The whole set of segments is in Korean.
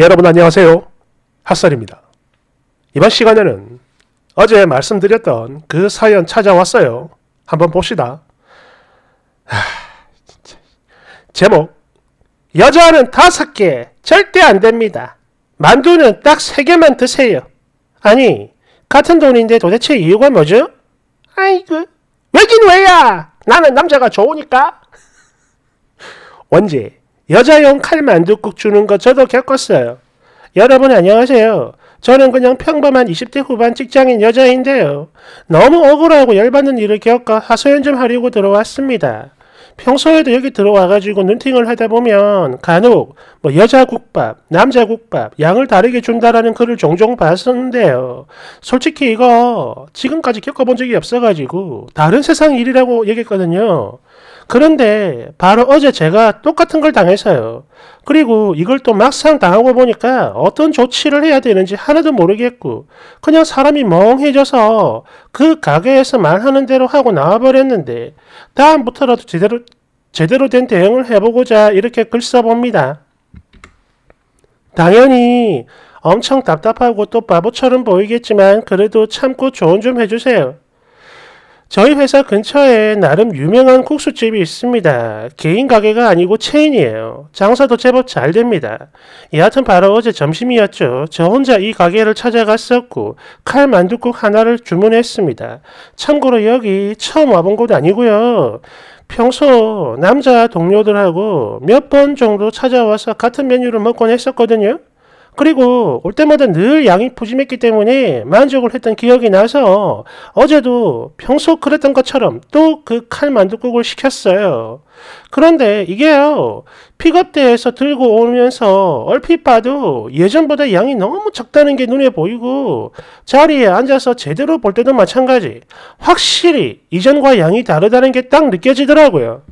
여러분 안녕하세요. 핫살입니다 이번 시간에는 어제 말씀드렸던 그 사연 찾아왔어요. 한번 봅시다. 하, 제목 여자는 다섯 개 절대 안 됩니다. 만두는 딱 세 개만 드세요. 아니 같은 돈인데 도대체 이유가 뭐죠? 아이고 왜긴 왜야 나는 남자가 좋으니까. 원제 여자용 칼만둣국 주는 거 저도 겪었어요. 여러분 안녕하세요. 저는 그냥 평범한 20대 후반 직장인 여자인데요. 너무 억울하고 열받는 일을 겪어 하소연 좀 하려고 들어왔습니다. 평소에도 여기 들어와가지고 눈팅을 하다 보면 간혹 뭐 여자 국밥, 남자 국밥, 양을 다르게 준다라는 글을 종종 봤었는데요. 솔직히 이거 지금까지 겪어본 적이 없어가지고 다른 세상 일이라고 얘기했거든요. 그런데 바로 어제 제가 똑같은 걸 당해서요. 그리고 이걸 또 막상 당하고 보니까 어떤 조치를 해야 되는지 하나도 모르겠고 그냥 사람이 멍해져서 그 가게에서 말하는 대로 하고 나와버렸는데 다음부터라도 제대로 제대로 된 대응을 해보고자 이렇게 글 써봅니다. 당연히 엄청 답답하고 또 바보처럼 보이겠지만 그래도 참고 조언 좀 해주세요. 저희 회사 근처에 나름 유명한 국수집이 있습니다. 개인 가게가 아니고 체인이에요. 장사도 제법 잘 됩니다. 여하튼 바로 어제 점심이었죠. 저 혼자 이 가게를 찾아갔었고 칼 만둣국 하나를 주문했습니다. 참고로 여기 처음 와본 곳 아니고요. 평소 남자 동료들하고 몇 번 정도 찾아와서 같은 메뉴를 먹곤 했었거든요. 그리고 올 때마다 늘 양이 부짐했기 때문에 만족을 했던 기억이 나서 어제도 평소 그랬던 것처럼 또 그 칼만둣국을 시켰어요. 그런데 이게요. 픽업대에서 들고 오면서 얼핏 봐도 예전보다 양이 너무 적다는 게 눈에 보이고 자리에 앉아서 제대로 볼 때도 마찬가지. 확실히 이전과 양이 다르다는 게 딱 느껴지더라고요.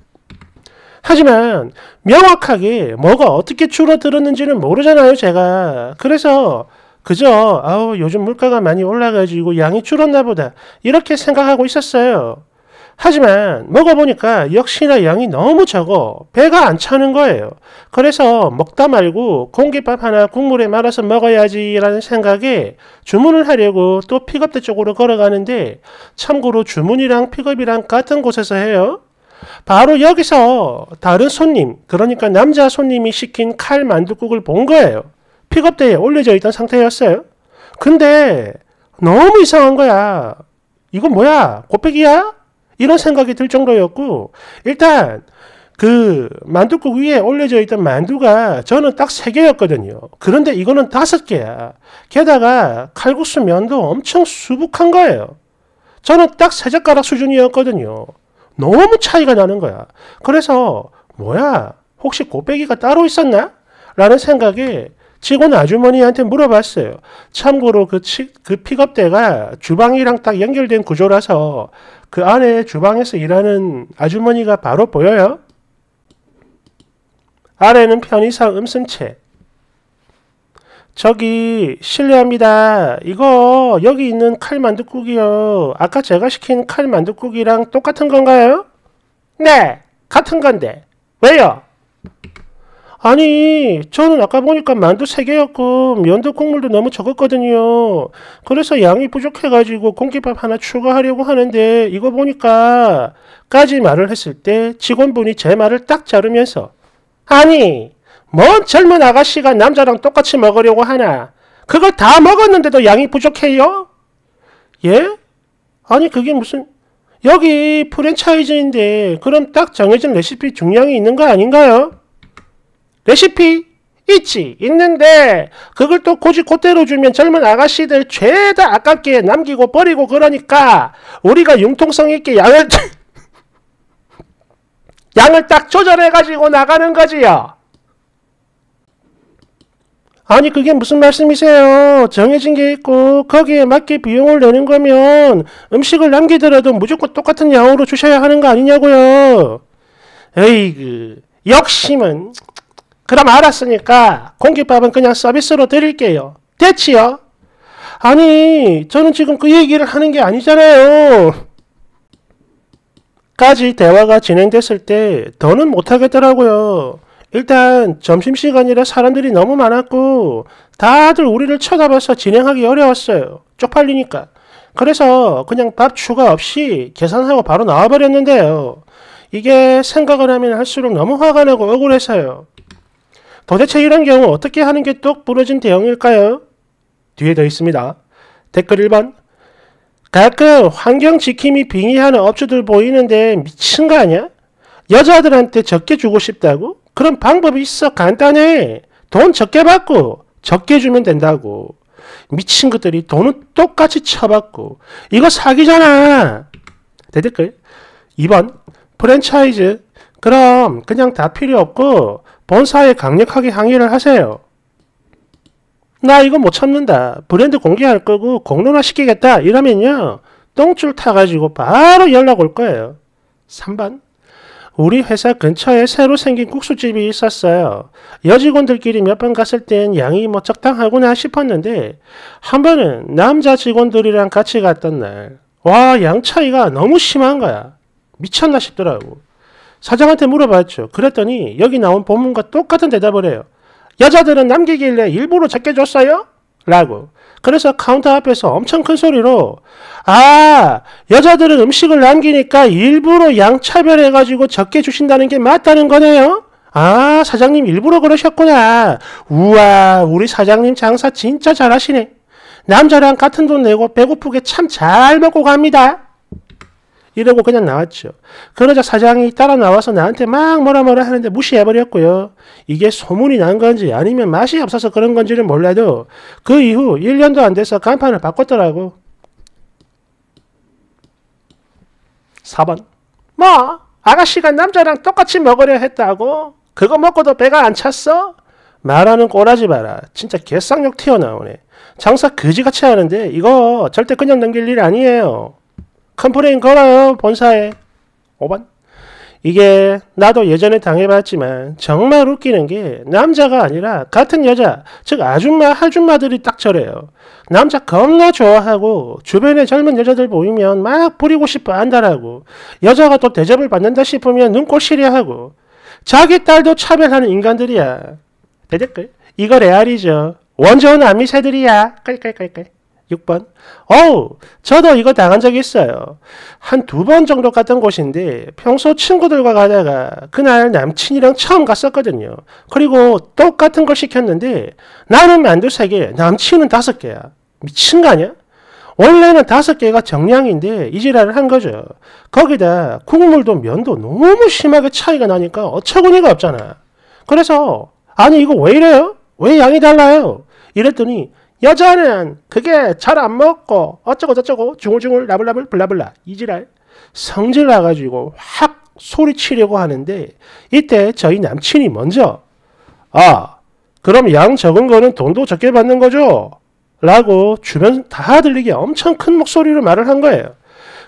하지만 명확하게 뭐가 어떻게 줄어들었는지는 모르잖아요, 제가. 그래서 그저 아우 요즘 물가가 많이 올라가지고 양이 줄었나 보다 이렇게 생각하고 있었어요. 하지만 먹어보니까 역시나 양이 너무 적어 배가 안 차는 거예요. 그래서 먹다 말고 공깃밥 하나 국물에 말아서 먹어야지라는 생각에 주문을 하려고 또 픽업대 쪽으로 걸어가는데 참고로 주문이랑 픽업이랑 같은 곳에서 해요. 바로 여기서 다른 손님, 그러니까 남자 손님이 시킨 칼 만둣국을 본 거예요. 픽업대에 올려져 있던 상태였어요. 근데 너무 이상한 거야. 이건 뭐야? 곱빼기야? 이런 생각이 들 정도였고 일단 그 만두국 위에 올려져 있던 만두가 저는 딱 세 개였거든요. 그런데 이거는 다섯 개야. 게다가 칼국수 면도 엄청 수북한 거예요. 저는 딱 세 젓가락 수준이었거든요. 너무 차이가 나는 거야. 그래서 뭐야? 혹시 곱빼기가 따로 있었나? 라는 생각에 직원 아주머니한테 물어봤어요. 참고로 그, 치, 그 픽업대가 주방이랑 딱 연결된 구조라서 그 안에 주방에서 일하는 아주머니가 바로 보여요. 아래는 편의상 음슴체, 저기 실례합니다. 이거 여기 있는 칼만둣국이요. 아까 제가 시킨 칼만둣국이랑 똑같은 건가요? 네, 같은 건데. 왜요? 아니, 저는 아까 보니까 만두 3개였고 면도 국물도 너무 적었거든요. 그래서 양이 부족해가지고 공깃밥 하나 추가하려고 하는데 이거 보니까 까지 말을 했을 때 직원분이 제 말을 딱 자르면서 아니, 뭔 젊은 아가씨가 남자랑 똑같이 먹으려고 하나? 그걸 다 먹었는데도 양이 부족해요? 예? 아니 그게 무슨 여기 프랜차이즈인데 그럼 딱 정해진 레시피 중량이 있는 거 아닌가요? 레시피 있지 있는데 그걸 또 고지 곧대로 주면 젊은 아가씨들 죄다 아깝게 남기고 버리고 그러니까 우리가 융통성 있게 양을 양을 딱 조절해 가지고 나가는 거지요. 아니 그게 무슨 말씀이세요? 정해진 게 있고 거기에 맞게 비용을 내는 거면 음식을 남기더라도 무조건 똑같은 양으로 주셔야 하는 거 아니냐고요. 에이그 역심은 그럼 알았으니까 공깃밥은 그냥 서비스로 드릴게요. 됐지요? 아니 저는 지금 그 얘기를 하는 게 아니잖아요. 까지 대화가 진행됐을 때 더는 못하겠더라고요. 일단 점심시간이라 사람들이 너무 많았고 다들 우리를 쳐다봐서 진행하기 어려웠어요. 쪽팔리니까. 그래서 그냥 밥 추가 없이 계산하고 바로 나와버렸는데요. 이게 생각을 하면 할수록 너무 화가 나고 억울해서요. 도대체 이런 경우 어떻게 하는 게 똑 부러진 대응일까요? 뒤에 더 있습니다. 댓글 1번 가끔 환경 지킴이 빙의하는 업주들 보이는데 미친 거 아니야? 여자들한테 적게 주고 싶다고? 그런 방법이 있어. 간단해. 돈 적게 받고 적게 주면 된다고. 미친 것들이 돈은 똑같이 쳐받고 이거 사기잖아. 대댓글 2번 프랜차이즈 그럼 그냥 다 필요 없고 본사에 강력하게 항의를 하세요. 나 이거 못 참는다. 브랜드 공개할 거고 공론화 시키겠다. 이러면요. 똥줄 타가지고 바로 연락 올 거예요. 3번 우리 회사 근처에 새로 생긴 국수집이 있었어요. 여직원들끼리 몇 번 갔을 땐 양이 뭐 적당하구나 싶었는데 한 번은 남자 직원들이랑 같이 갔던 날 와, 양 차이가 너무 심한 거야. 미쳤나 싶더라고. 사장한테 물어봤죠. 그랬더니 여기 나온 본문과 똑같은 대답을 해요. 여자들은 남기길래 일부러 적게 줬어요? 라고. 그래서 카운터 앞에서 엄청 큰 소리로 아 여자들은 음식을 남기니까 일부러 양차별해가지고 적게 주신다는 게 맞다는 거네요. 아 사장님 일부러 그러셨구나. 우와 우리 사장님 장사 진짜 잘하시네. 남자랑 같은 돈 내고 배고프게 참 잘 먹고 갑니다. 이러고 그냥 나왔죠. 그러자 사장이 따라 나와서 나한테 막 뭐라 뭐라 하는데 무시해버렸고요. 이게 소문이 난 건지 아니면 맛이 없어서 그런 건지는 몰라도 그 이후 1년도 안 돼서 간판을 바꿨더라고. 4번. 뭐? 아가씨가 남자랑 똑같이 먹으려 했다고? 그거 먹고도 배가 안 찼어? 말하는 꼬라지 마라. 진짜 개쌍욕 튀어나오네. 장사 그지같이 하는데 이거 절대 그냥 넘길 일 아니에요. 컴플레인 걸어요. 본사에. 5번. 이게 나도 예전에 당해봤지만 정말 웃기는 게 남자가 아니라 같은 여자, 즉 아줌마, 아줌마들이 딱 저래요. 남자 겁나 좋아하고 주변에 젊은 여자들 보이면 막 부리고 싶어 한다라고 여자가 또 대접을 받는다 싶으면 눈꼴시려하고 자기 딸도 차별하는 인간들이야. 대댓글. 이거 레알이죠. 원전 아미새들이야. 깔깔깔깔. 6번. 어우, 저도 이거 당한 적이 있어요. 한 두 번 정도 갔던 곳인데 평소 친구들과 가다가 그날 남친이랑 처음 갔었거든요. 그리고 똑같은 걸 시켰는데 나는 만두 3개, 남친은 5개야. 미친 거 아니야? 원래는 다섯 개가 정량인데 이 지랄을 한 거죠. 거기다 국물도 면도 너무 심하게 차이가 나니까 어처구니가 없잖아. 그래서 아니 이거 왜 이래요? 왜 양이 달라요? 이랬더니 여자는 그게 잘 안 먹고 어쩌고 저쩌고 중얼중얼 라블라블 블라블라 이지랄 성질 나가지고 확 소리치려고 하는데 이때 저희 남친이 먼저 아 그럼 양 적은 거는 돈도 적게 받는 거죠? 라고 주변 다 들리게 엄청 큰 목소리로 말을 한 거예요.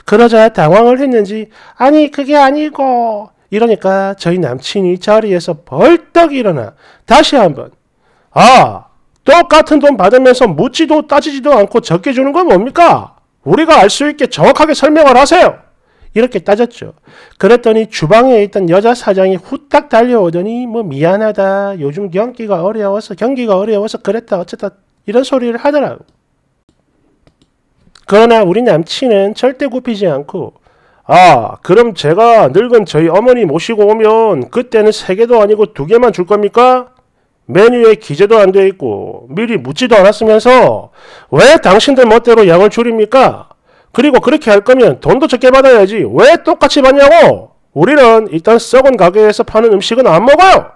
그러자 당황을 했는지 아니 그게 아니고 이러니까 저희 남친이 자리에서 벌떡 일어나 다시 한번 아 똑같은 돈 받으면서 묻지도 따지지도 않고 적게 주는 건 뭡니까? 우리가 알 수 있게 정확하게 설명을 하세요. 이렇게 따졌죠. 그랬더니 주방에 있던 여자 사장이 후딱 달려오더니 뭐 미안하다. 요즘 경기가 어려워서 경기가 어려워서 그랬다 어쨌다 이런 소리를 하더라고. 그러나 우리 남친은 절대 굽히지 않고 아 그럼 제가 늙은 저희 어머니 모시고 오면 그때는 세 개도 아니고 두 개만 줄 겁니까? 메뉴에 기재도 안 돼 있고 미리 묻지도 않았으면서 왜 당신들 멋대로 양을 줄입니까? 그리고 그렇게 할 거면 돈도 적게 받아야지 왜 똑같이 받냐고! 우리는 일단 썩은 가게에서 파는 음식은 안 먹어요!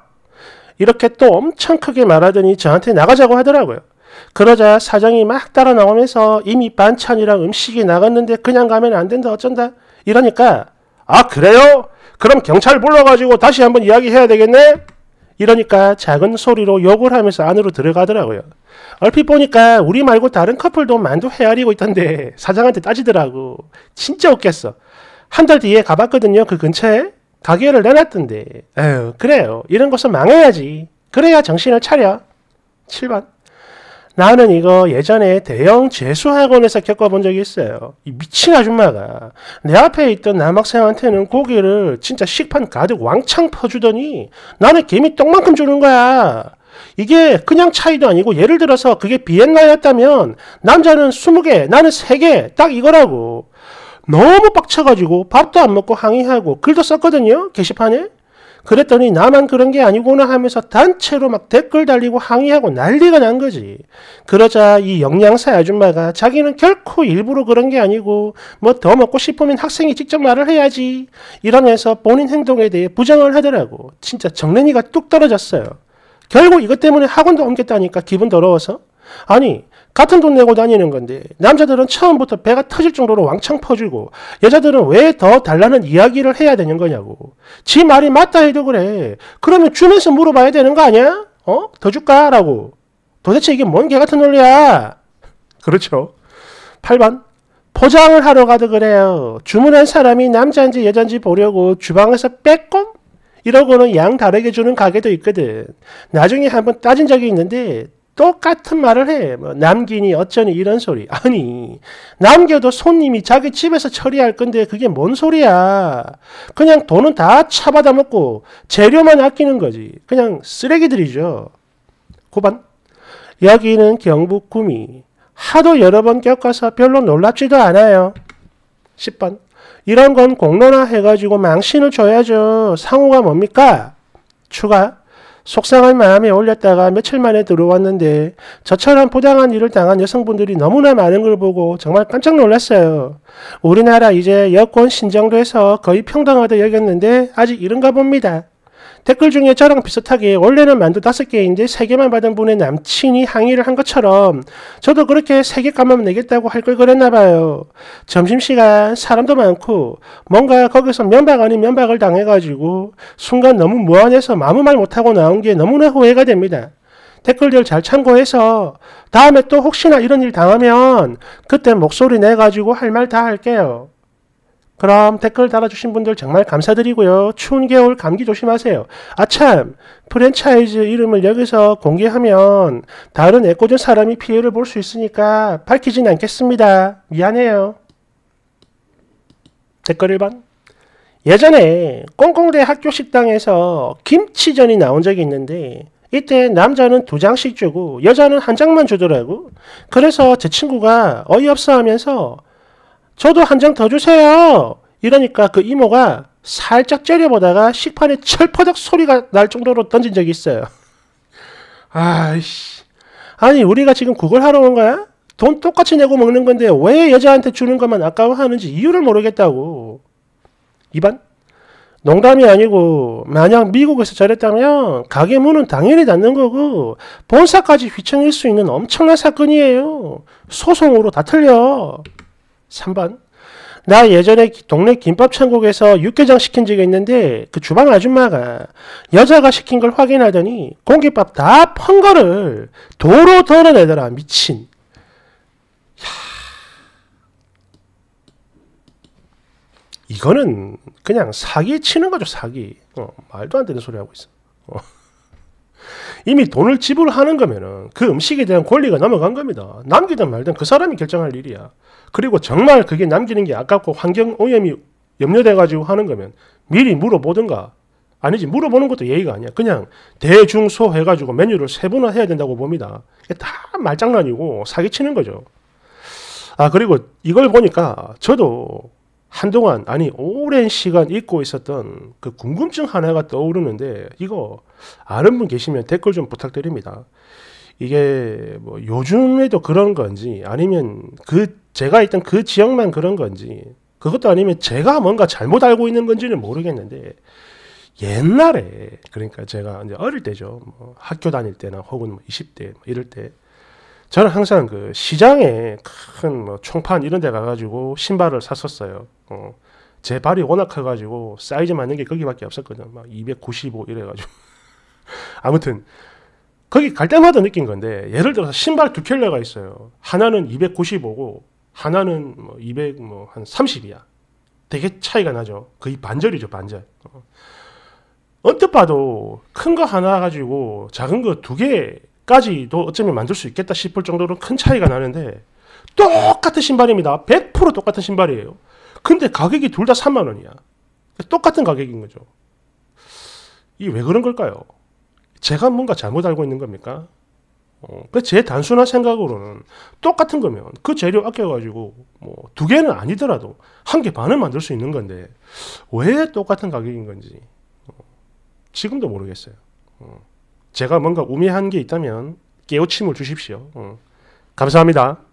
이렇게 또 엄청 크게 말하더니 저한테 나가자고 하더라고요. 그러자 사장이 막 따라 나오면서 이미 반찬이랑 음식이 나갔는데 그냥 가면 안 된다 어쩐다 이러니까 아 그래요? 그럼 경찰 불러가지고 다시 한번 이야기해야 되겠네? 이러니까 작은 소리로 욕을 하면서 안으로 들어가더라고요. 얼핏 보니까 우리 말고 다른 커플도 만두 헤아리고 있던데 사장한테 따지더라고. 진짜 웃겼어. 한 달 뒤에 가봤거든요. 그 근처에 가게를 내놨던데. 에휴, 그래요. 이런 것은 망해야지. 그래야 정신을 차려. 7번. 나는 이거 예전에 대형 재수학원에서 겪어본 적이 있어요. 이 미친 아줌마가 내 앞에 있던 남학생한테는 고기를 진짜 식판 가득 왕창 퍼주더니 나는 개미 똥만큼 주는 거야. 이게 그냥 차이도 아니고 예를 들어서 그게 비엔나였다면 남자는 20개, 나는 3개 딱 이거라고. 너무 빡쳐가지고 밥도 안 먹고 항의하고 글도 썼거든요. 게시판에. 그랬더니 나만 그런 게 아니구나 하면서 단체로 막 댓글 달리고 항의하고 난리가 난 거지. 그러자 이 영양사 아줌마가 자기는 결코 일부러 그런 게 아니고 뭐 더 먹고 싶으면 학생이 직접 말을 해야지. 이러면서 본인 행동에 대해 부정을 하더라고. 진짜 정 l e 이가뚝 떨어졌어요. 결국 이것 때문에 학원도 옮겼다니까 기분 더러워서. 아니 같은 돈 내고 다니는 건데 남자들은 처음부터 배가 터질 정도로 왕창 퍼주고 여자들은 왜 더 달라는 이야기를 해야 되는 거냐고 지 말이 맞다 해도 그래 그러면 주면서 물어봐야 되는 거 아니야? 어? 더 줄까? 라고 도대체 이게 뭔 개 같은 논리야? 그렇죠 8번 포장을 하러 가도 그래요 주문한 사람이 남자인지 여자인지 보려고 주방에서 빼꼼? 이러고는 양 다르게 주는 가게도 있거든 나중에 한번 따진 적이 있는데 똑같은 말을 해. 뭐 남기니 어쩌니 이런 소리. 아니 남겨도 손님이 자기 집에서 처리할 건데 그게 뭔 소리야. 그냥 돈은 다 차받아 먹고 재료만 아끼는 거지. 그냥 쓰레기들이죠. 9반 여기는 경북 구미. 하도 여러 번 겪어서 별로 놀랍지도 않아요. 10번 이런 건 공론화 해가지고 망신을 줘야죠. 상호가 뭡니까? 추가 속상한 마음에 올렸다가 며칠 만에 들어왔는데 저처럼 부당한 일을 당한 여성분들이 너무나 많은 걸 보고 정말 깜짝 놀랐어요. 우리나라 이제 여권 신정도에서 거의 평등하다 여겼는데 아직 이런가 봅니다. 댓글 중에 저랑 비슷하게 원래는 만두 다섯 개인데 세개만 받은 분의 남친이 항의를 한 것처럼 저도 그렇게 세개 값만 내겠다고 할 걸 그랬나 봐요. 점심시간 사람도 많고 뭔가 거기서 면박 아닌 면박을 당해가지고 순간 너무 무안해서 아무 말 못하고 나온 게 너무나 후회가 됩니다. 댓글들 잘 참고해서 다음에 또 혹시나 이런 일 당하면 그때 목소리 내가지고 할 말 다 할게요. 그럼 댓글 달아주신 분들 정말 감사드리고요. 추운 겨울 감기 조심하세요. 아참, 프랜차이즈 이름을 여기서 공개하면 다른 애꿎은 사람이 피해를 볼 수 있으니까 밝히진 않겠습니다. 미안해요. 댓글 1번. 예전에 꽁꽁대 학교 식당에서 김치전이 나온 적이 있는데 이때 남자는 두 장씩 주고 여자는 한 장만 주더라고. 그래서 제 친구가 어이없어 하면서 저도 한 장 더 주세요. 이러니까 그 이모가 살짝 째려보다가 식판에 철퍼덕 소리가 날 정도로 던진 적이 있어요. 아이씨. 아니, 우리가 지금 그걸 하러 온 거야? 돈 똑같이 내고 먹는 건데 왜 여자한테 주는 것만 아까워하는지 이유를 모르겠다고. 이반? 농담이 아니고 만약 미국에서 저랬다면 가게 문은 당연히 닫는 거고 본사까지 휘청일 수 있는 엄청난 사건이에요. 소송으로 다 틀려. 3번. 나 예전에 동네 김밥 천국에서 육개장 시킨 적이 있는데 그 주방 아줌마가 여자가 시킨 걸 확인하더니 공깃밥 다판 거를 도로 덜어내더라 미친. 야. 이거는 그냥 사기 치는 거죠 사기. 어, 말도 안 되는 소리 하고 있어. 어. 이미 돈을 지불하는 거면은 그 음식에 대한 권리가 넘어간 겁니다. 남기든 말든 그 사람이 결정할 일이야. 그리고 정말 그게 남기는 게 아깝고 환경 오염이 염려돼가지고 하는 거면 미리 물어보든가 아니지 물어보는 것도 예의가 아니야. 그냥 대중소 해가지고 메뉴를 세분화해야 된다고 봅니다. 이게 다 말장난이고 사기치는 거죠. 아 그리고 이걸 보니까 저도 한동안 아니 오랜 시간 잊고 있었던 그 궁금증 하나가 떠오르는데 이거 아는 분 계시면 댓글 좀 부탁드립니다. 이게 뭐 요즘에도 그런 건지 아니면 그 제가 있던 그 지역만 그런 건지 그것도 아니면 제가 뭔가 잘못 알고 있는 건지는 모르겠는데 옛날에 그러니까 제가 이제 어릴 때죠 뭐 학교 다닐 때나 혹은 뭐 20대 뭐 이럴 때 저는 항상 그 시장에 큰 뭐 총판 이런 데 가가지고 신발을 샀었어요. 어, 제 발이 워낙 커가지고 사이즈 맞는 게 거기밖에 없었거든. 막 295 이래가지고. 아무튼 거기 갈 때마다 느낀 건데 예를 들어서 신발 두 켤레가 있어요. 하나는 295고 하나는 뭐 200, 뭐 한 30이야. 되게 차이가 나죠. 거의 반절이죠, 반절. 어. 언뜻 봐도 큰 거 하나 가지고 작은 거두개 신발까지도 어쩌면 만들 수 있겠다 싶을 정도로 큰 차이가 나는데 똑같은 신발입니다. 100% 똑같은 신발이에요. 근데 가격이 둘 다 3만 원이야. 똑같은 가격인 거죠. 이왜 그런 걸까요? 제가 뭔가 잘못 알고 있는 겁니까? 어, 제 단순한 생각으로는 똑같은 거면 그 재료 아껴가지고 뭐 두 개는 아니더라도 한 개 반을 만들 수 있는 건데 왜 똑같은 가격인 건지 어, 지금도 모르겠어요. 어. 제가 뭔가 우매한 게 있다면 깨우침을 주십시오. 어. 감사합니다.